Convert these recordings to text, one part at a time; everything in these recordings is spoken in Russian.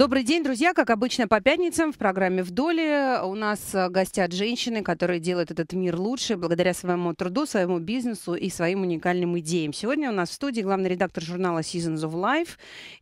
Добрый день, друзья. Как обычно, по пятницам в программе «Вдоле» у нас э, гостят женщины, которые делают этот мир лучше благодаря своему труду, своему бизнесу и своим уникальным идеям. Сегодня у нас в студии главный редактор журнала Seasons of Life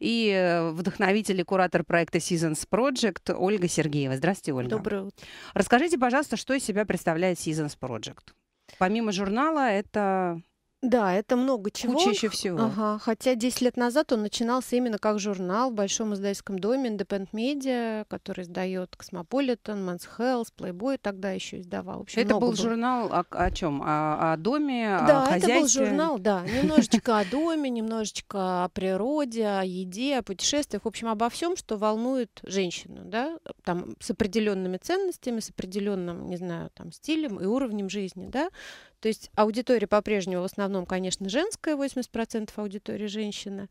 и э, вдохновитель и куратор проекта Seasons Project Ольга Сергеева. Здравствуйте, Ольга. Доброе утро. Расскажите, пожалуйста, что из себя представляет Seasons Project? Помимо журнала, это да, это много чего. Куча еще всего. Ага. Хотя 10 лет назад он начинался именно как журнал в большом издательском доме Independent Media, который издает Cosmopolitan, Man's Health, Playboy тогда еще издавал. В общем, это был, был журнал о, о чем? О, о доме, да, о хозяйстве? Да, это был журнал, да. Немножечко о доме, немножечко о природе, о еде, о путешествиях. В общем, обо всем, что волнует женщину, да, там с определенными ценностями, с определенным, не знаю, там стилем и уровнем жизни, да. То есть аудитория по-прежнему в основном, конечно, женская, 80% аудитории женщина.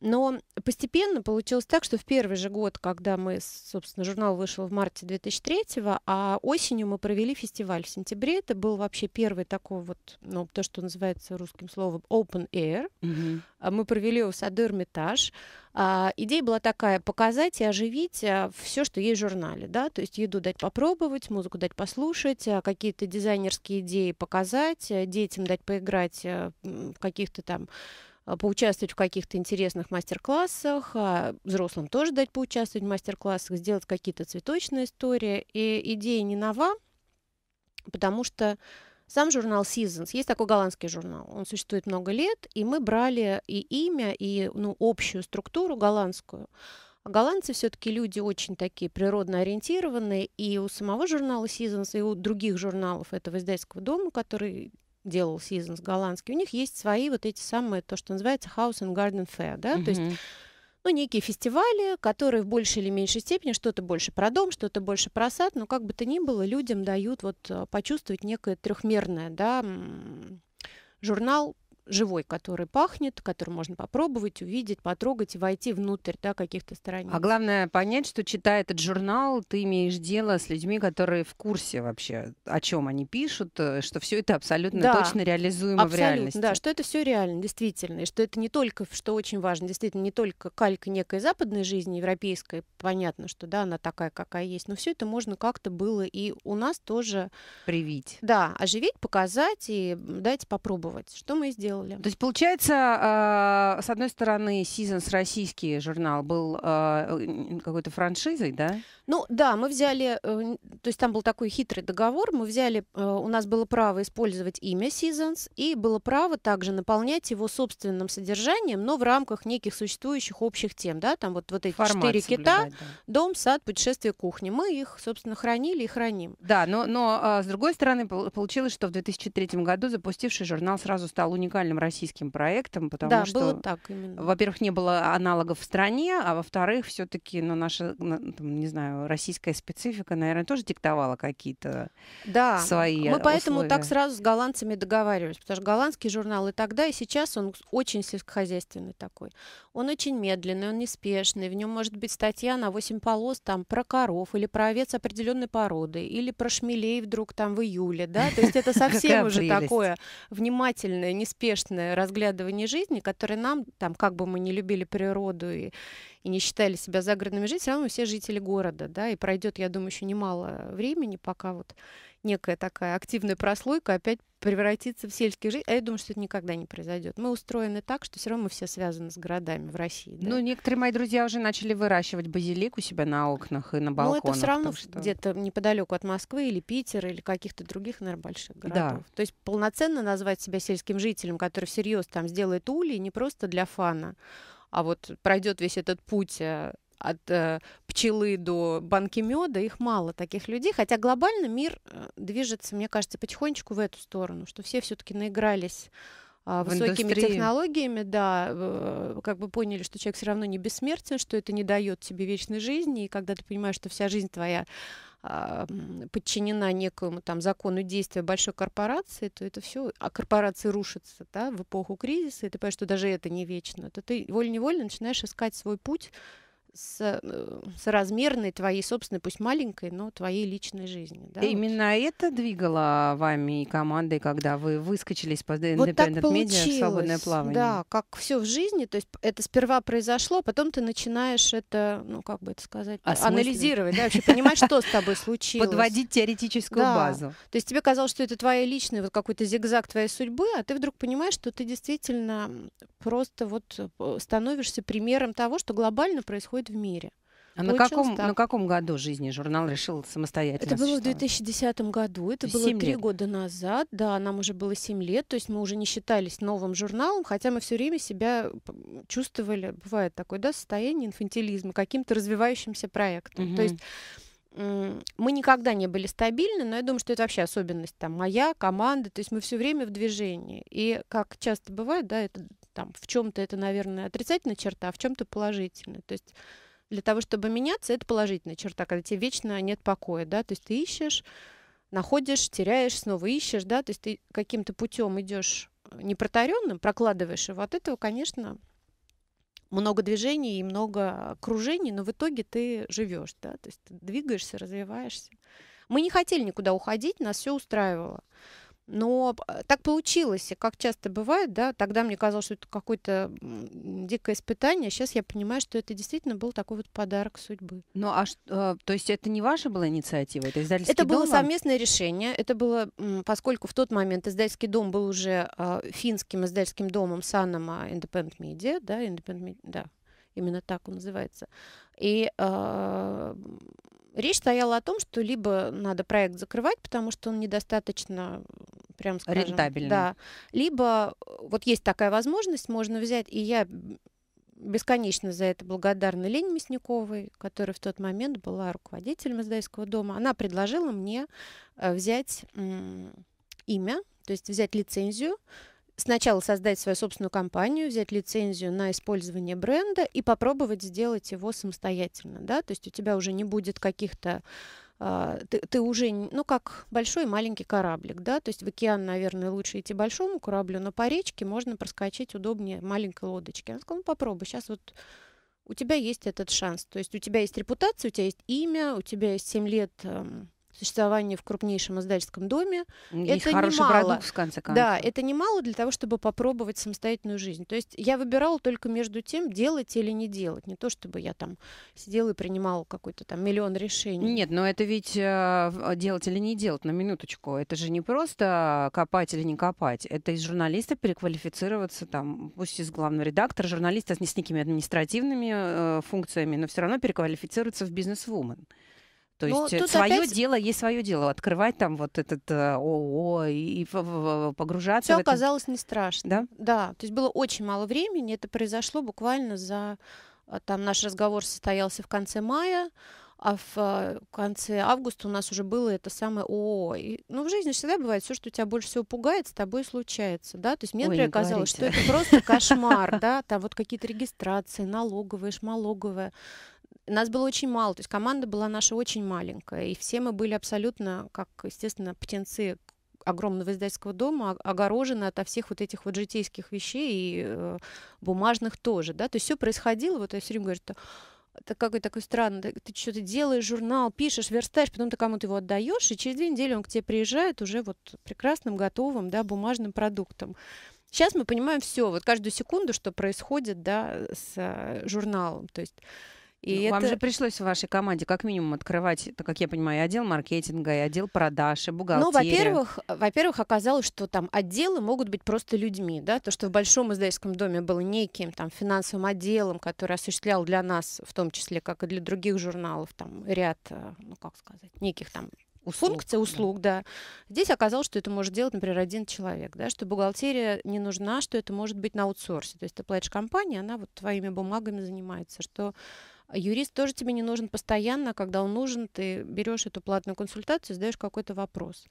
Но постепенно получилось так, что в первый же год, когда мы, собственно, журнал вышел в марте 2003-го, а осенью мы провели фестиваль в сентябре. Это был вообще первый такой вот, ну, то, что называется русским словом open air. Mm-hmm. Мы провели его в саду Эрмитаж. А, идея была такая: показать и оживить а, все, что есть в журнале, да, то есть еду дать попробовать, музыку дать послушать, а, какие-то дизайнерские идеи показать, детям дать поиграть в каких-то там а, поучаствовать в каких-то интересных мастер-классах, а, взрослым тоже дать поучаствовать в мастер-классах, сделать какие-то цветочные истории. И идея не нова, потому что сам журнал Seasons, есть такой голландский журнал, он существует много лет, и мы брали и имя, и ну, общую структуру голландскую. А голландцы все-таки люди очень такие природно ориентированные, и у самого журнала Seasons, и у других журналов этого издательского дома, который делал Seasons голландский, у них есть свои вот эти самые, то, что называется House and Garden Fair, да, mm-hmm. то есть ну, некие фестивали, которые в большей или меньшей степени что-то больше про дом, что-то больше про сад, но как бы то ни было, людям дают вот э, почувствовать некое трехмерное, да, журнал живой, который пахнет, который можно попробовать, увидеть, потрогать и войти внутрь да, каких-то страниц. А главное понять, что читая этот журнал, ты имеешь дело с людьми, которые в курсе вообще, о чем они пишут, э, что все это абсолютно да, точно реализуемо абсолютно, в реальности. Да, что это все реально, действительно, и что это не только, что очень важно, действительно, не только калька некой западной жизни, европейской, понятно, что да, она такая, какая есть, но все это можно как-то было и у нас тоже... Привить. Да, оживить, показать и дать попробовать, что мы сделали сделали. То есть, получается, а, с одной стороны, Seasons российский журнал был а, какой-то франшизой, да? Ну да, мы взяли, э, то есть там был такой хитрый договор, мы взяли, э, у нас было право использовать имя Seasons и было право также наполнять его собственным содержанием, но в рамках неких существующих общих тем, да, там вот, вот эти Формат четыре кита, да. дом, сад, путешествие, кухня. Мы их, собственно, хранили и храним. Да, но, но а, с другой стороны, получилось, что в 2003 году запустивший журнал сразу стал уникальным национальным российским проектом, потому да, что, было так именно. во-первых, не было аналогов в стране, а во-вторых, все-таки, ну, наша, там, не знаю, российская специфика, наверное, тоже диктовала какие-то да. свои Мы поэтому условия. так сразу с голландцами договаривались, потому что голландский журнал и тогда, и сейчас он очень сельскохозяйственный такой. Он очень медленный, он неспешный, в нем может быть статья на 8 полос там про коров или про овец определенной породы, или про шмелей вдруг там в июле, да, то есть это совсем уже такое внимательное, неспешное неспешное разглядывание жизни, которое нам, там, как бы мы не любили природу и, и не считали себя загородными жителями, все равно все жители города, да, и пройдет, я думаю, еще немало времени, пока вот некая такая активная прослойка опять превратится в сельский жизнь. А я думаю, что это никогда не произойдет. Мы устроены так, что все равно мы все связаны с городами в России. Да? Ну, некоторые мои друзья уже начали выращивать базилик у себя на окнах и на балконах. Ну, это все равно что... где-то неподалеку от Москвы или Питера или каких-то других, наверное, больших городов. Да. То есть полноценно назвать себя сельским жителем, который всерьез там сделает улей, не просто для фана, а вот пройдет весь этот путь э, от э, пчелы до банки меда, их мало таких людей. Хотя глобально мир э, движется, мне кажется, потихонечку в эту сторону, что все все-таки наигрались а, высокими индустрии. технологиями, да, э, как бы поняли, что человек все равно не бессмертен, что это не дает тебе вечной жизни, и когда ты понимаешь, что вся жизнь твоя а, подчинена некому там закону действия большой корпорации, то это все, а корпорации рушатся да, в эпоху кризиса, и ты понимаешь, что даже это не вечно, то ты волей неволей начинаешь искать свой путь с, э, соразмерной твоей собственной, пусть маленькой, но твоей личной жизни. Да? Именно вот. это двигало вами и командой, когда вы выскочили из-под вот Independent Media в свободное плавание. Да, как все в жизни, то есть это сперва произошло, потом ты начинаешь это, ну как бы это сказать, анализировать, да, вообще понимать, что с тобой случилось. Подводить теоретическую да. базу. То есть тебе казалось, что это твоя личная, вот какой-то зигзаг твоей судьбы, а ты вдруг понимаешь, что ты действительно просто вот э, становишься примером того, что глобально происходит существует в мире. А на каком, на каком году жизни журнал решил самостоятельно? Это было в 2010 году, это было три года назад, да, нам уже было семь лет, то есть мы уже не считались новым журналом, хотя мы все время себя чувствовали, бывает такое, да, состояние инфантилизма, каким-то развивающимся проектом. Угу. То есть мы никогда не были стабильны, но я думаю, что это вообще особенность там моя, команды, то есть мы все время в движении. И как часто бывает, да, это там в чем-то это, наверное, отрицательная черта, а в чем-то положительная. То есть для того, чтобы меняться, это положительная черта, когда тебе вечно нет покоя, да, то есть ты ищешь, находишь, теряешь, снова ищешь, да, то есть ты каким-то путем идешь непротаренным, прокладываешь, и вот этого, конечно, много движений и много окружений, но в итоге ты живешь, да, то есть ты двигаешься, развиваешься. Мы не хотели никуда уходить, нас все устраивало. Но э, так получилось, и как часто бывает, да, тогда мне казалось, что это какое-то дикое испытание, сейчас а я понимаю, что это действительно был такой вот подарок судьбы. Ну, а что, э, то есть это не ваша была инициатива, это издательский дом? Это было совместное решение, это было, поскольку в тот момент издательский дом был уже а, финским издательским домом санома Independent Media, да, Independent Media, да, именно так он называется. И а, Речь стояла о том, что либо надо проект закрывать, потому что он недостаточно прям скажем, рентабельный. Да. Либо э, вот есть такая возможность, можно взять, и я бесконечно за это благодарна Лене Мясниковой, которая в тот момент была руководителем издательского дома. Она предложила мне э, взять имя, то есть взять лицензию сначала создать свою собственную компанию, взять лицензию на использование бренда и попробовать сделать его самостоятельно, да, то есть у тебя уже не будет каких-то а, ты, ты уже, ну, как большой маленький кораблик, да, то есть в океан, наверное, лучше идти большому кораблю, но по речке можно проскочить удобнее маленькой лодочке. Она сказала, ну, попробуй, сейчас вот у тебя есть этот шанс, то есть у тебя есть репутация, у тебя есть имя, у тебя есть 7 лет эм, существование в крупнейшем издательском доме. И это хороший немало. продукт, в конце концов. Да, это немало для того, чтобы попробовать самостоятельную жизнь. То есть я выбирала только между тем, делать или не делать. Не то, чтобы я там сидела и принимала какой-то там миллион решений. Нет, но это ведь э, э делать или не делать, на минуточку. Это же не просто копать или не копать. Это из журналиста переквалифицироваться, там, пусть из главного редактора, журналиста с не с некими административными э, функциями, но все равно переквалифицироваться в бизнес-вумен. То Но есть э, свое опять... дело есть свое дело. Открывать там вот этот э, ООО и, погружаться. Все оказалось не страшно. Да? да, то есть было очень мало времени. Это произошло буквально за... А, там наш разговор состоялся в конце мая, а э, в конце августа у нас уже было это самое ООО. И, ну, в жизни всегда бывает все, что тебя больше всего пугает, с тобой случается, да. То есть мне, например, казалось, говорите. что это просто кошмар, да, там вот какие-то регистрации, налоговые, шмалоговые нас было очень мало, то есть команда была наша очень маленькая, и все мы были абсолютно, как, естественно, птенцы огромного издательского дома а, огорожены ото всех вот этих вот житейских вещей и э, бумажных тоже, да, то есть все происходило, вот я все время говорю, что так какой такой странный, ты, ты что-то делаешь, журнал, пишешь, верстаешь, потом ты кому-то его отдаешь, и через две недели он к тебе приезжает уже вот прекрасным, готовым, да, бумажным продуктом. Сейчас мы понимаем все, вот каждую секунду, что происходит, да, с э, журналом, то есть ну, и ну, это... Вам же пришлось в вашей команде как минимум открывать, так как я понимаю, отдел маркетинга, и отдел продаж, и бухгалтерия. Ну, во-первых, э, во-первых, оказалось, что там отделы могут быть просто людьми, да, то, что в большом издательском доме было неким там финансовым отделом, который осуществлял для нас, в том числе, как и для других журналов, там ряд, э, ну, как сказать, неких там услуг, функция услуг, да. да. Здесь оказалось, что это может делать, например, один человек, да, что бухгалтерия не нужна, что это может быть на аутсорсе. То есть ты платишь компании, она вот твоими бумагами занимается, что Юрист тоже тебе не нужен постоянно, а когда он нужен, ты берешь эту платную консультацию, задаешь какой-то вопрос.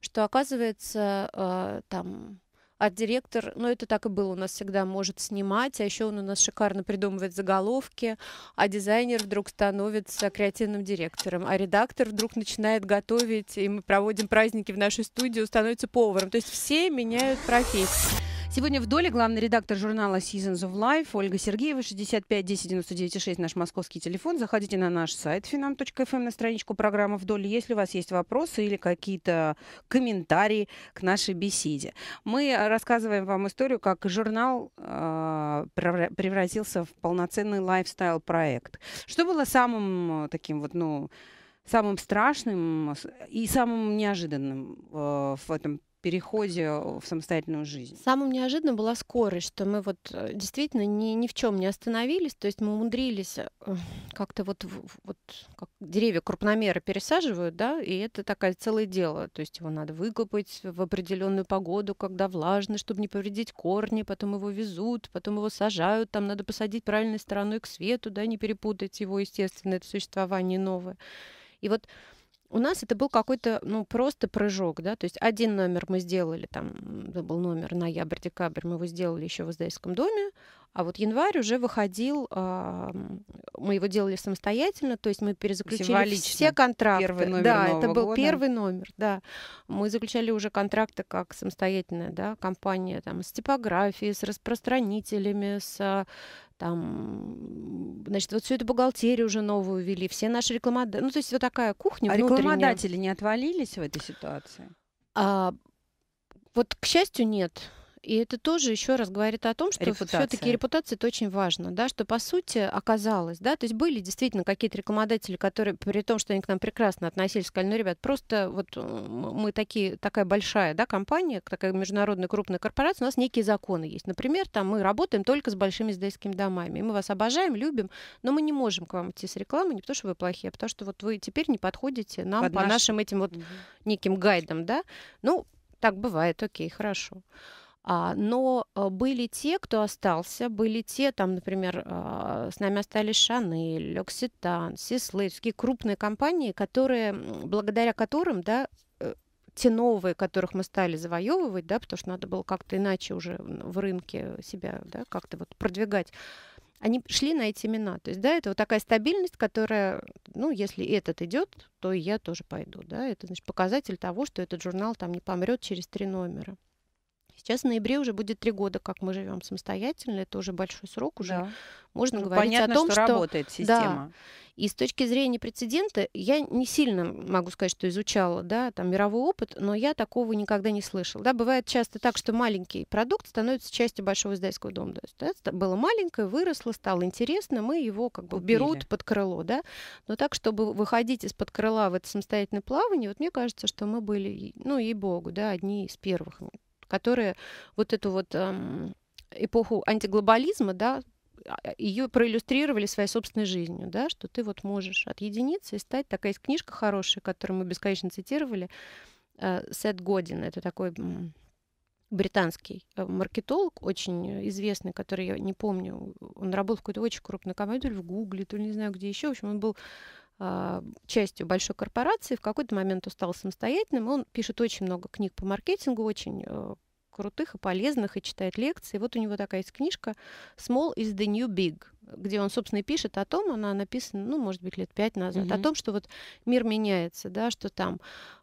Что оказывается, э, там а директор, ну это так и было, у нас всегда может снимать, а еще он у нас шикарно придумывает заголовки, а дизайнер вдруг становится креативным директором, а редактор вдруг начинает готовить, и мы проводим праздники в нашей студии, становится поваром. То есть все меняют профессию. Сегодня в доле главный редактор журнала Seasons of Life Ольга Сергеева, 65 10 99 6, наш московский телефон. Заходите на наш сайт finam.fm эм, на страничку программы «В доле», если у вас есть вопросы или какие-то комментарии к нашей беседе. Мы рассказываем вам историю, как журнал э, превратился в полноценный лайфстайл-проект. Что было самым э, таким вот, ну, самым страшным и самым неожиданным э, в этом переходе э, в самостоятельную жизнь. Самым неожиданным была скорость, что мы вот э, действительно ни, ни в чем не остановились, то есть мы умудрились э, как-то вот, вот как деревья крупномеры пересаживают, да, и это такое целое дело, то есть его надо выкопать в определенную погоду, когда влажно, чтобы не повредить корни, потом его везут, потом его сажают, там надо посадить правильной стороной к свету, да, не перепутать его, естественно, это существование новое. И вот у нас это был какой-то, ну, просто прыжок, да, то есть один номер мы сделали, там, это был номер ноябрь-декабрь, мы его сделали еще в издательском доме, а вот январь уже выходил, э, мы его делали самостоятельно, то есть мы перезаключили все контракты. Первый номер да, Нового это был года. первый номер, да. Мы заключали уже контракты как самостоятельная, да, компания там с типографией, с распространителями, с а, там, значит, вот всю эту бухгалтерию уже новую ввели, все наши рекламодатели, ну, то есть вот такая кухня А рекламодатели не отвалились в этой ситуации? А, вот, к счастью, нет. И это тоже еще раз говорит о том, что все-таки репутация это очень важно, да, что по сути оказалось, да, то есть были действительно какие-то рекламодатели, которые, при том, что они к нам прекрасно относились, сказали, ну, ребят, просто вот э, мы такие, такая большая, да, компания, такая международная крупная корпорация, у нас некие законы есть. Например, там мы работаем только с большими издательскими домами, мы вас обожаем, любим, но мы не можем к вам идти с рекламой не потому, что вы плохие, а потому что вот вы теперь не подходите нам Под по наш... нашим этим вот неким гайдам, да. Ну, так бывает, окей, хорошо. А, но э, были те, кто остался, были те, там, например, а, с нами остались Шанель, Лекситан, Окситан, Сислейвские крупные компании, которые, благодаря которым, да, э, те новые, которых мы стали завоевывать, да, потому что надо было как-то иначе уже в рынке себя, да, как-то вот продвигать, они шли на эти имена. То есть, да, это вот такая стабильность, которая, ну, если этот идет, то я тоже пойду, да, это, значит, показатель того, что этот журнал там не помрет через три номера. Сейчас в ноябре уже будет три года, как мы живем самостоятельно. Это уже большой срок, уже да. можно ну, говорить понятно, о том, что, что работает система. Да. И с точки зрения прецедента, я не сильно могу сказать, что изучала да, там, мировой опыт, но я такого никогда не слышала. Да, бывает часто так, что маленький продукт становится частью большого издательского дома. То есть, да, было маленькое, выросло, стало интересно, мы его как бы Купили. берут под крыло. Да? Но так, чтобы выходить из-под крыла в это самостоятельное плавание, вот мне кажется, что мы были, ну, ей-богу, да, одни из первых, которые вот эту вот эм, эпоху антиглобализма, да, а, ее проиллюстрировали своей собственной жизнью, да, что ты вот можешь отъединиться и стать. Такая есть книжка хорошая, которую мы бесконечно цитировали, э, Сет Годин, это такой британский э, маркетолог, очень известный, который я не помню, он работал в какой-то очень крупной компании, то ли в Гугле, то ли не знаю где еще. В общем, он был а, частью большой корпорации, в какой-то момент он стал самостоятельным. Он пишет очень много книг по маркетингу, очень э, крутых и полезных, и читает лекции. Вот у него такая есть книжка «Small is the new big», где он, собственно, и пишет о том, она написана, ну, может быть, лет пять назад, mm-hmm. о том, что вот мир меняется, да, что там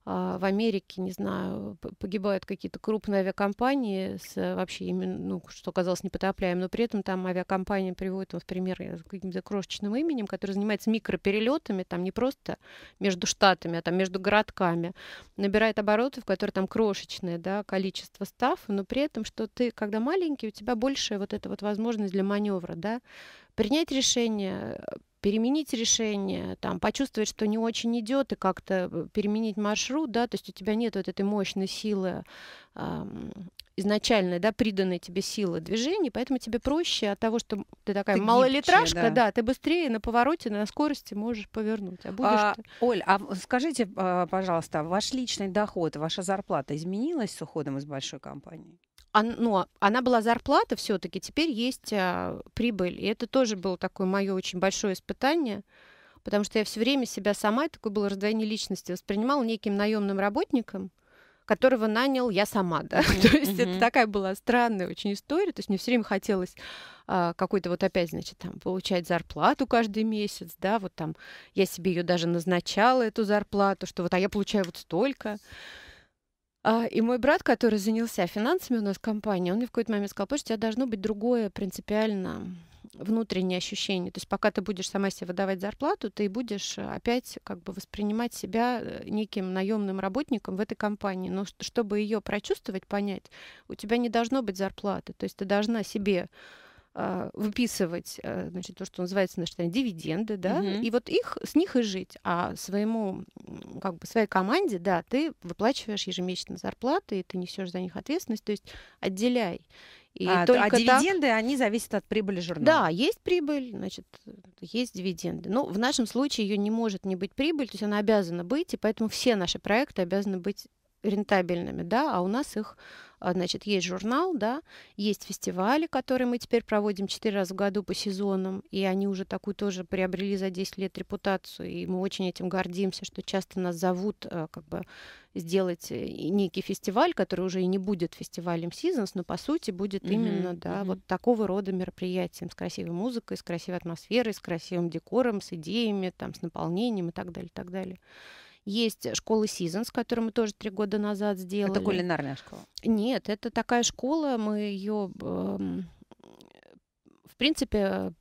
а, в Америке, не знаю, погибают какие-то крупные авиакомпании с э, вообще именно, ну, что казалось непотопляемым, но при этом там авиакомпания приводит ну, в пример каким-то крошечным именем, который занимается микроперелетами, там не просто между штатами, а там между городками, набирает обороты, в которые там крошечное да, количество став, но при этом, что ты, когда маленький, у тебя больше вот эта вот возможность для маневра, да, принять решение, переменить решение, там, почувствовать, что не очень идет, и как-то э, переменить маршрут, да, то есть у тебя нет вот этой мощной силы эм, изначальной, да, приданной тебе силы движения, поэтому тебе проще от того, что ты такая ты малолитражка, гибче, да. да, ты быстрее на повороте, на скорости можешь повернуть. А будешь а, ты... Оль, а скажите, а, пожалуйста, ваш личный доход, ваша зарплата изменилась с уходом из большой компании? но ну, она была зарплата все-таки, теперь есть а, прибыль. И это тоже было такое мое очень большое испытание, потому что я все время себя сама, такое было раздвоение личности, воспринимала неким наемным работником, которого нанял я сама, да. Mm-hmm. то есть mm-hmm. это такая была странная очень история. То есть мне все время хотелось а, какой-то вот опять, значит, там получать зарплату каждый месяц, да, вот там я себе ее даже назначала эту зарплату, что вот а я получаю вот столько. А, и мой брат, который занялся финансами у нас в компании, он мне в какой-то момент сказал, что у тебя должно быть другое принципиально внутреннее ощущение. То есть пока ты будешь сама себе выдавать зарплату, ты будешь э, опять как бы воспринимать себя э, неким наемным работником в этой компании. Но чтобы ее прочувствовать, понять, у тебя не должно быть зарплаты. То есть ты должна себе а, выписывать, э, значит, то, что называется на штане дивиденды, да, угу. и вот их с них и жить, а своему, как бы своей команде, да, ты выплачиваешь ежемесячно зарплаты, и ты несешь за них ответственность, то есть отделяй. И а, а только а дивиденды, так... они зависят от прибыли журнала. Да, есть прибыль, значит, есть дивиденды. Но ну, в нашем случае ее не может не быть прибыль, то есть она обязана быть, и поэтому все наши проекты обязаны быть рентабельными, да, а у нас их, а, значит, есть журнал, да, есть фестивали, которые мы теперь проводим четыре раза в году по сезонам, и они уже такую тоже приобрели за 10 лет репутацию, и мы очень этим гордимся, что часто нас зовут а, как бы сделать э, некий фестиваль, который уже и не будет фестивалем Seasons, но по сути будет mm-hmm. именно, да, mm-hmm. вот такого рода мероприятием с красивой музыкой, с красивой атмосферой, с красивым декором, с идеями, там, с наполнением и так далее, и так далее. Есть э, школа Seasons, которую мы тоже три года назад сделали. Это кулинарная школа? Нет, это такая школа, мы ее... в принципе,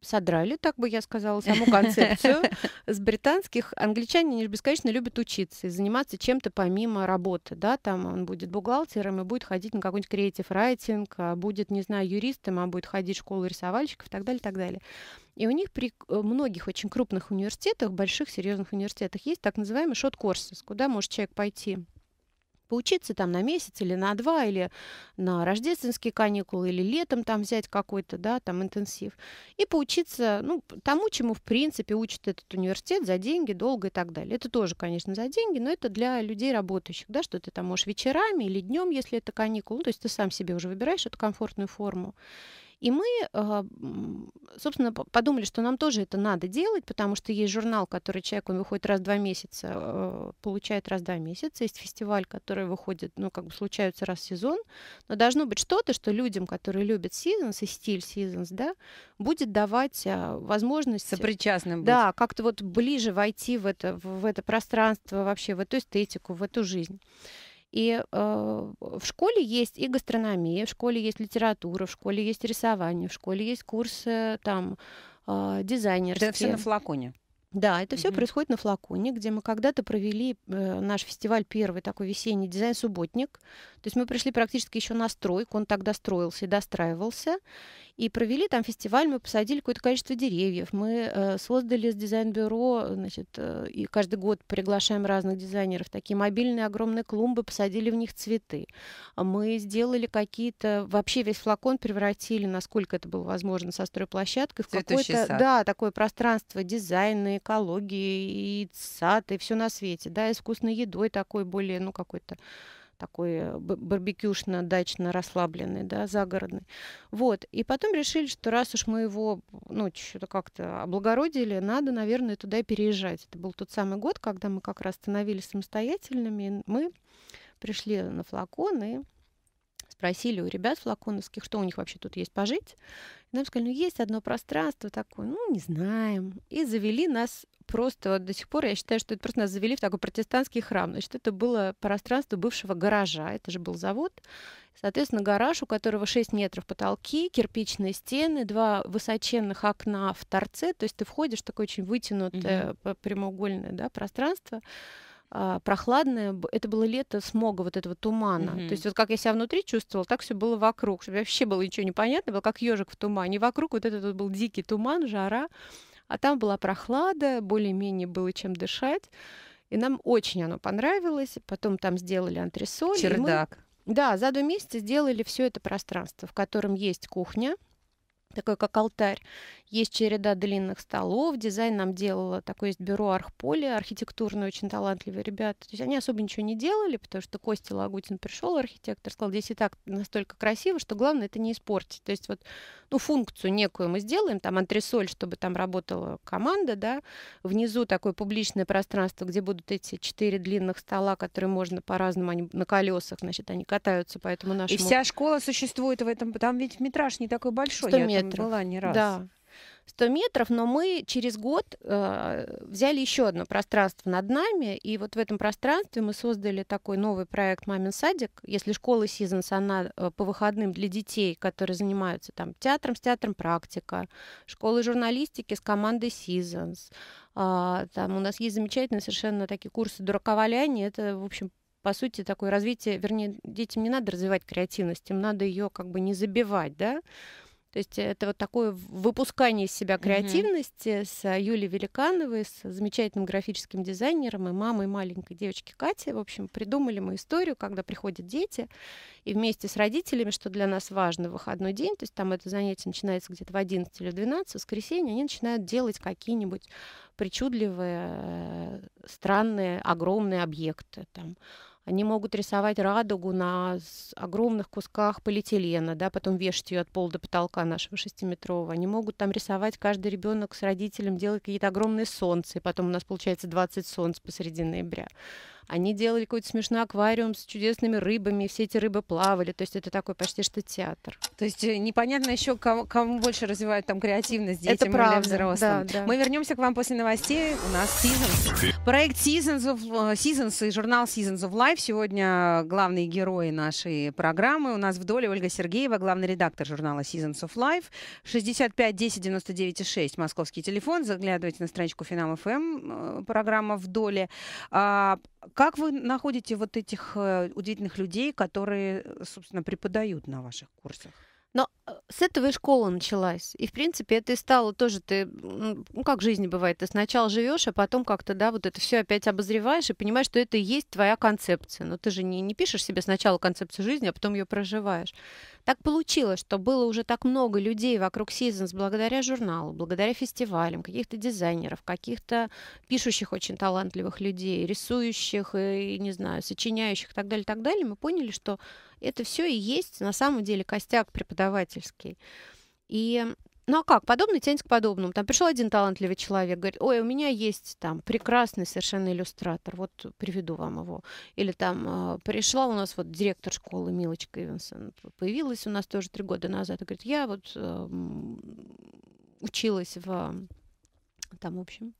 содрали, так бы я сказала, саму концепцию с британских. Англичане они же бесконечно любят учиться и заниматься чем-то помимо работы, да, там он будет бухгалтером и будет ходить на какой-нибудь креатив райтинг, а будет, не знаю, юристом, а будет ходить в школу рисовальщиков и так далее, и так далее. И у них при э, многих очень крупных университетах, больших серьезных университетах есть так называемый шот-курсы, куда может человек пойти поучиться там на месяц или на два, или на рождественские каникулы, или летом там взять какой-то, да, там интенсив, и поучиться, ну, тому, чему, в принципе, учит этот университет за деньги, долго и так далее. Это тоже, конечно, за деньги, но это для людей работающих, да, что ты там можешь вечерами или днем, если это каникулы, ну, то есть ты сам себе уже выбираешь эту комфортную форму. И мы, а, собственно, подумали, что нам тоже это надо делать, потому что есть журнал, который человек, он выходит раз в два месяца, а, получает раз в два месяца, есть фестиваль, который выходит, ну, как бы случаются раз в сезон, но должно быть что-то, что людям, которые любят Seasons и стиль Seasons, да, будет давать а, возможность... Э, Сопричастным быть. Да, как-то вот ближе войти в это, в это пространство, вообще в эту эстетику, в эту жизнь. И э, в школе есть и гастрономия, в школе есть литература, в школе есть рисование, в школе есть курсы там э, дизайнерские. Это все на флаконе. Да, это все mm-hmm. происходит на флаконе, где мы когда-то провели э, наш фестиваль первый такой весенний дизайн субботник. То есть мы пришли практически еще на стройку, он тогда строился и достраивался. И провели там фестиваль, мы посадили какое-то количество деревьев. Мы э, создали с дизайн-бюро, значит, э, и каждый год приглашаем разных дизайнеров, такие мобильные огромные клумбы, посадили в них цветы. Мы сделали какие-то, вообще весь флакон превратили, насколько это было возможно, со стройплощадкой в какое-то, да, такое пространство дизайна современной экологии, и сад, и все на свете, да, и с вкусной едой такой более, ну, какой-то такой э, барбекюшно-дачно-расслабленный, да, загородный. Вот. И потом решили, что раз уж мы его, ну, что-то как-то облагородили, надо, наверное, туда и переезжать. Это был тот самый год, когда мы как раз становились самостоятельными, мы пришли на флакон и спросили у ребят флаконовских, что у них вообще тут есть пожить. И нам сказали, ну есть одно пространство такое, ну не знаем. И завели нас просто вот до сих пор, я считаю, что это просто нас завели в такой протестантский храм. Значит, это было пространство бывшего гаража, это же был завод. Соответственно, гараж, у которого 6 метров потолки, кирпичные стены, два высоченных окна в торце, то есть ты входишь в такое очень вытянутое mm-hmm. прямоугольное да, пространство. А, прохладное, это было лето смога, вот этого тумана. Mm-hmm. То есть вот как я себя внутри чувствовала, так все было вокруг, чтобы вообще было ничего непонятно, было как ежик в тумане. И вокруг вот этот вот был дикий туман, жара, а там была прохлада, более-менее было чем дышать. И нам очень оно понравилось. Потом там сделали антресоль. Чердак. мы... Да, за два месяца сделали все это пространство, в котором есть кухня, такой как алтарь. Есть череда длинных столов, дизайн нам делала, такое есть бюро АрхПоли архитектурные очень талантливые ребята. То есть они особо ничего не делали, потому что Костя Лагутин пришел, архитектор, сказал, здесь и так настолько красиво, что главное это не испортить. То есть вот, ну, функцию некую мы сделаем, там антресоль, чтобы там работала команда, да, внизу такое публичное пространство, где будут эти четыре длинных стола, которые можно по-разному, они на колесах, значит, они катаются по этому нашему... И вся школа существует в этом, там ведь метраж не такой большой, 100 метров метров. была не раз. Да. 100 метров, но мы через год э, взяли еще одно пространство над нами, и вот в этом пространстве мы создали такой новый проект «Мамин садик». Если школа Seasons, она э, по выходным для детей, которые занимаются там театром, с театром практика, школы журналистики с командой Seasons. Э, а, там у нас есть замечательные совершенно такие курсы дураковаляния, это, в общем, по сути, такое развитие, вернее, детям не надо развивать креативность, им надо ее как бы не забивать, да, то есть это вот такое выпускание из себя креативности mm-hmm. с э, Юлей Великановой, с э, замечательным графическим дизайнером и мамой маленькой девочки Кати. В общем, придумали мы историю, когда приходят дети, и вместе с родителями, что для нас важно, выходной день, то есть там это занятие начинается где-то в 11 или в 12, в воскресенье, они начинают делать какие-нибудь причудливые, э, странные, огромные объекты. Там они могут рисовать радугу на огромных кусках полиэтилена, да, потом вешать ее от пола до потолка нашего шестиметрового. Они могут там рисовать, каждый ребенок с родителем делать какие-то огромные солнца, и потом у нас получается 20 солнц посреди ноября. Они делали какой-то смешной аквариум с чудесными рыбами, все эти рыбы плавали. То есть это такой почти что театр. То есть э, непонятно еще, кому, кому больше развивают там креативность детям это правда, или взрослым. Да, да. Мы вернемся к вам после новостей. У нас Seasons. Проект Seasons, of, э, Seasons и журнал Seasons of Life. Сегодня главные герои нашей программы. У нас в доле Ольга Сергеева, главный редактор журнала Seasons of Life. 65 10 99 6, московский телефон. Заглядывайте на страничку Финам эм», ФМ, э, программа в доле. А, как вы находите вот этих э, удивительных людей, которые, собственно, преподают на ваших курсах? Но э, с этого и школа началась. И, в принципе, это и стало тоже ты, ну, как в жизни бывает, ты сначала живешь, а потом как-то, да, вот это все опять обозреваешь и понимаешь, что это и есть твоя концепция. Но ты же не, не пишешь себе сначала концепцию жизни, а потом ее проживаешь. Так получилось, что было уже так много людей вокруг Seasons благодаря журналу, благодаря фестивалям, каких-то дизайнеров, каких-то пишущих очень талантливых людей, рисующих и, не знаю, сочиняющих и так далее, так далее. Мы поняли, что это все и есть на самом деле костяк преподавательский. И ну а как? подобный тянется к подобному. Там пришел один талантливый человек, говорит, ой, у меня есть там прекрасный совершенно иллюстратор, вот приведу вам его. Или там а, пришла у нас вот директор школы Милочка Ивенсон, появилась у нас тоже три года назад, и говорит, я вот а, училась в там, в общем,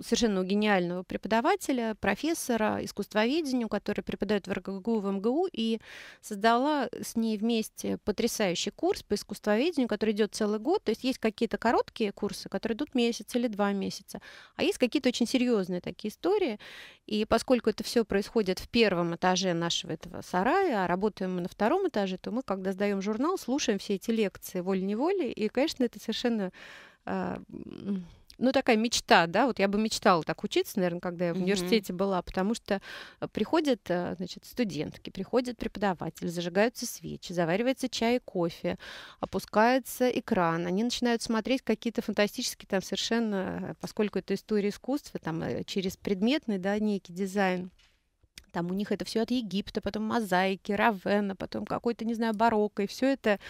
совершенно гениального преподавателя, профессора искусствоведению, который преподает в РГГУ, в МГУ, и создала с ней вместе потрясающий курс по искусствоведению, который идет целый год. То есть есть какие-то короткие курсы, которые идут месяц или два месяца, а есть какие-то очень серьезные такие истории. И поскольку это все происходит в первом этаже нашего этого сарая, а работаем мы на втором этаже, то мы, когда сдаем журнал, слушаем все эти лекции волей-неволей, и, конечно, это совершенно а, ну, такая мечта, да, вот я бы мечтала так учиться, наверное, когда я в университете mm-hmm. была, потому что э, приходят, э, значит, студентки, приходят преподаватель, зажигаются свечи, заваривается чай и кофе, опускается экран, они начинают смотреть какие-то фантастические там совершенно, э, поскольку это история искусства, там через предметный, да, некий дизайн, там у них это все от Египта, потом мозаики, Равена, потом какой-то, не знаю, барокко, и все это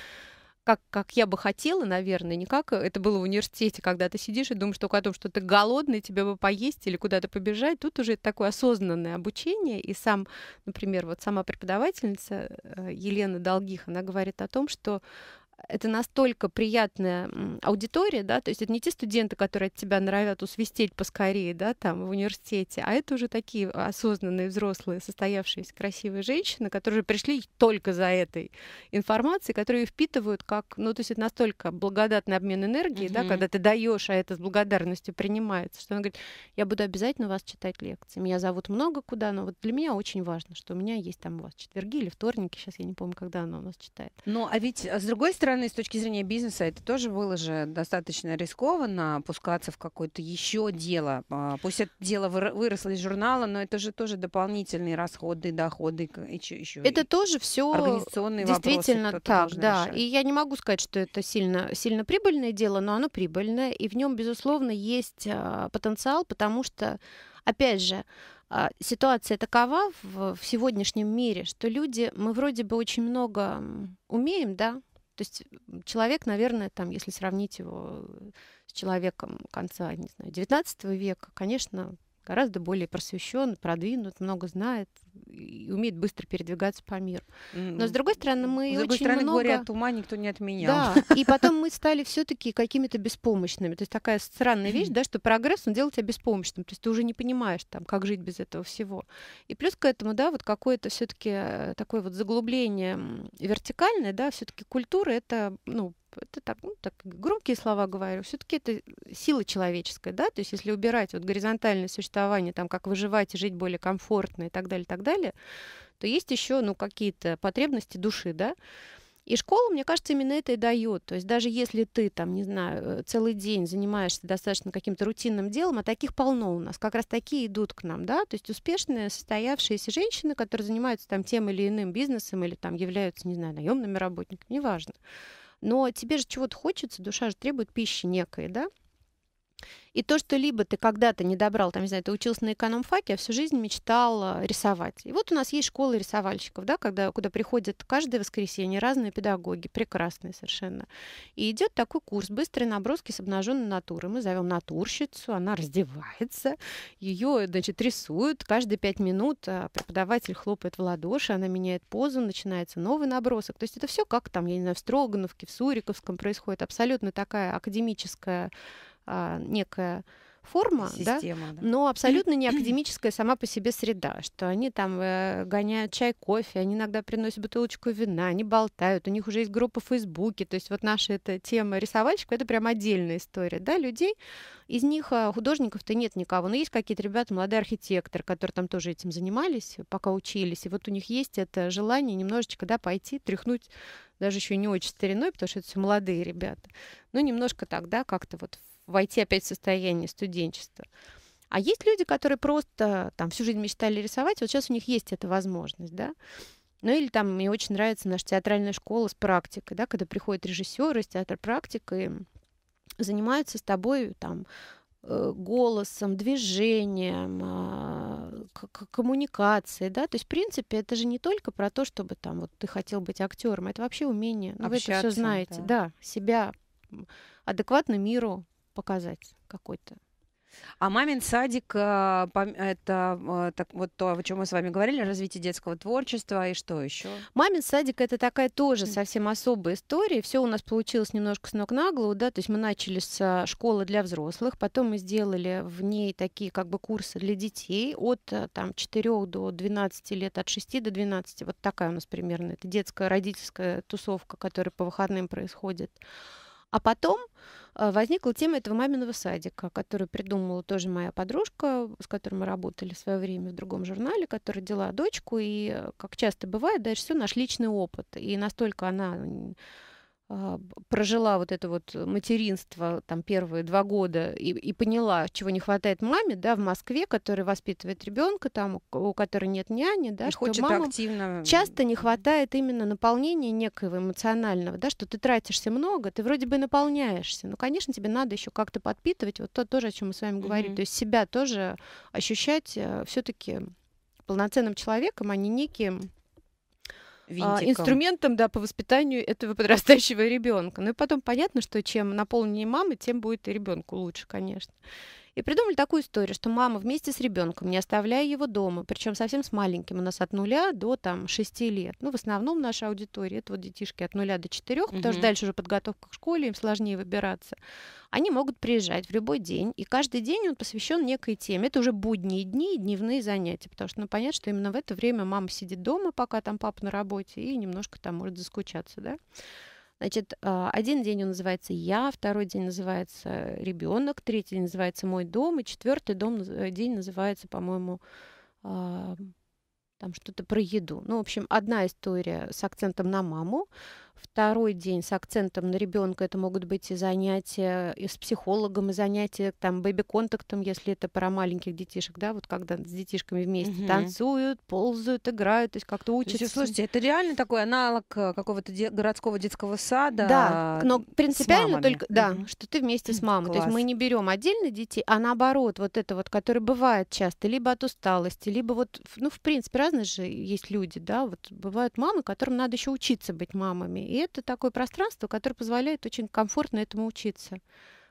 как, как я бы хотела, наверное, не как э, это было в университете, когда ты сидишь и думаешь только о том, что ты голодный, тебе бы поесть или куда-то побежать. Тут уже такое осознанное обучение. И сам, например, вот сама преподавательница э, Елена Долгих, она говорит о том, что это настолько приятная аудитория, да, то есть это не те студенты, которые от тебя норовят усвистеть поскорее, да, там в университете, а это уже такие осознанные взрослые, состоявшиеся красивые женщины, которые пришли только за этой информацией, которые впитывают как, ну, то есть это настолько благодатный обмен энергии, mm-hmm. да, когда ты даешь, а это с благодарностью принимается, что она говорит, я буду обязательно вас читать лекции, меня зовут много куда, но вот для меня очень важно, что у меня есть там у вас четверги или вторники, сейчас я не помню, когда она у нас читает. Ну, а ведь а, с другой стороны стороны, с точки зрения бизнеса, это тоже было же достаточно рискованно опускаться в какое-то еще дело. А, пусть это дело выросло из журнала, но это же тоже дополнительные расходы, доходы еще. еще это и тоже все организационные действительно вопросы так, да. Решать. И я не могу сказать, что это сильно, сильно прибыльное дело, но оно прибыльное, и в нем, безусловно, есть а, потенциал, потому что, опять же, а, ситуация такова в, в сегодняшнем мире, что люди, мы вроде бы очень много умеем, да, то есть человек, наверное, там, если сравнить его э, с человеком конца, не знаю, 19 века, конечно, гораздо более просвещен, продвинут, много знает и умеет быстро передвигаться по миру. Но с другой стороны, мы с другой очень стороны, много... горе от ума никто не отменял. Да, и потом мы стали все-таки какими-то беспомощными. То есть такая странная вещь, да, что прогресс, он делает тебя беспомощным. То есть ты уже не понимаешь, там, как жить без этого всего. И плюс к этому, да, вот какое-то все-таки э, такое вот заглубление вертикальное, да, все-таки культура — это, ну, Типа, это так, ну, так громкие слова говорю, все-таки это сила человеческая, да, то есть если убирать вот горизонтальное существование, там, как выживать и жить более комфортно и так далее, и так далее, то есть еще, ну, какие-то потребности души, да, и школа, мне кажется, именно это и дает. То есть даже если ты, там, не знаю, целый день занимаешься достаточно каким-то рутинным делом, а таких полно у нас, как раз такие идут к нам, да, то есть успешные, состоявшиеся женщины, которые занимаются там тем или иным бизнесом или там являются, не знаю, наемными работниками, неважно. Но тебе же чего-то хочется, душа же требует пищи некой, да? И то, что либо ты когда-то не добрал, там, не знаю, ты учился на экономфаке, а всю жизнь мечтал а, рисовать. И вот у нас есть школа рисовальщиков, да, когда, куда приходят каждое воскресенье разные педагоги, прекрасные совершенно. И идет такой курс «Быстрые наброски с обнаженной натурой». Мы зовем натурщицу, она раздевается, ее, значит, рисуют. Каждые пять минут а, преподаватель хлопает в ладоши, она меняет позу, начинается новый набросок. То есть это все как там, я не знаю, в Строгановке, в Суриковском происходит. Абсолютно такая академическая а, некая форма, Система, да, да, но абсолютно не академическая сама по себе среда, что они там э, гоняют чай, кофе, они иногда приносят бутылочку вина, они болтают, у них уже есть группа в Фейсбуке, то есть вот наша эта тема рисовальщиков, это прям отдельная история, да, людей, из них а, художников-то нет никого, но есть какие-то ребята, молодые архитекторы, которые там тоже этим занимались, пока учились, и вот у них есть это желание немножечко, да, пойти, тряхнуть даже еще не очень стариной, потому что это все молодые ребята, но немножко так, да, как-то вот в войти опять в состояние студенчества. А есть люди, которые просто там всю жизнь мечтали рисовать, вот сейчас у них есть эта возможность, да. Ну или там мне очень нравится наша театральная школа с практикой, да, когда приходят режиссеры из театра практикой, занимаются с тобой там э, голосом, движением, а, коммуникацией, да, то есть, в принципе, это же не только про то, чтобы там вот ты хотел быть актером, это вообще умение, ну, вы это все знаете, да. да, себя адекватно миру показать какой-то. А мамин садик э, это э, так, вот то, о чем мы с вами говорили, развитие детского творчества и что еще? Мамин садик это такая тоже совсем особая история. Все у нас получилось немножко с ног на голову, да, то есть мы начали с э, школы для взрослых, потом мы сделали в ней такие как бы курсы для детей от там 4 до 12 лет, от 6 до 12, вот такая у нас примерно, это детская родительская тусовка, которая по выходным происходит. А потом э, возникла тема этого маминого садика, которую придумала тоже моя подружка, с которой мы работали в свое время в другом журнале, которая родила дочку, и, э, как часто бывает, дальше все наш личный опыт. И настолько она а, прожила вот это вот э, материнство, там, первые два года и, и поняла, чего не хватает маме, да, в Москве, которая воспитывает ребенка, там, у, у которой нет няни, да, и что хочет мамам активно... часто не хватает именно наполнения некого эмоционального, да, что ты тратишься много, ты вроде бы наполняешься, но, конечно, тебе надо еще как-то подпитывать, вот то тоже, о чем мы с вами говорили, mm-hmm. то есть себя тоже ощущать э, все-таки полноценным человеком, а не неким а, винтиком. инструментом да, по воспитанию этого подрастающего ребенка. Ну и потом понятно, что чем наполнение мамы, тем будет и ребенку лучше, конечно. И придумали такую историю, что мама вместе с ребенком, не оставляя его дома, причем совсем с маленьким, у нас от нуля до там 6 лет. Ну, в основном наша аудитория, это вот детишки от нуля до 4, угу. потому что дальше уже подготовка к школе, им сложнее выбираться. Они могут приезжать в любой день, и каждый день он посвящен некой теме. Это уже будние дни и дневные занятия, потому что, ну, понятно, что именно в это время мама сидит дома, пока там папа на работе, и немножко там может заскучаться, да. Значит, а, один день он называется «Я», второй день называется «Ребенок», третий день называется «Мой дом», и четвертый дом, э, день называется, по-моему, а, там что-то про еду. Ну, в общем, одна история с акцентом на маму, второй день с акцентом на ребенка. Это могут быть и занятия и с психологом, и занятия там бэби-контактом, если это про маленьких детишек, да, вот когда с детишками вместе угу. танцуют, ползают, играют, то есть как-то учатся. слушайте, это реально такой аналог э, какого-то де- городского детского сада. Да, но э, принципиально только, да, угу. что ты вместе с мамой. Класс. То есть мы не берем отдельно детей, а наоборот, вот это вот, который бывает часто, либо от усталости, либо вот, ну, в принципе, разные же есть люди, да, вот бывают мамы, которым надо еще учиться быть мамами, и это такое пространство, которое позволяет очень комфортно этому учиться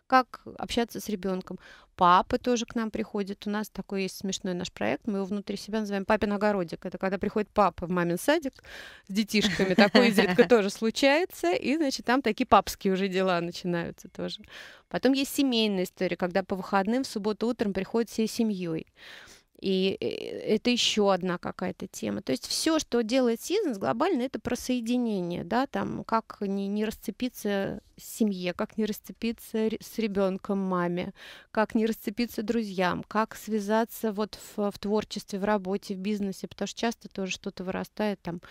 как общаться с ребенком. Папы тоже к нам приходят. У нас такой есть смешной наш проект. Мы его внутри себя называем «Папин огородик». Это когда приходит папа в мамин садик с детишками. Такое изредка тоже случается. И, значит, там такие папские уже дела начинаются тоже. Потом есть семейная история, когда по выходным в субботу утром приходят всей семьей. И э, это еще одна какая-то тема. То есть все, что делает бизнес глобально, это про соединение, да, там, как не, не расцепиться семье, как не расцепиться с ребенком маме, как не расцепиться друзьям, как связаться вот в, в творчестве, в работе, в бизнесе, потому что часто тоже что-то вырастает там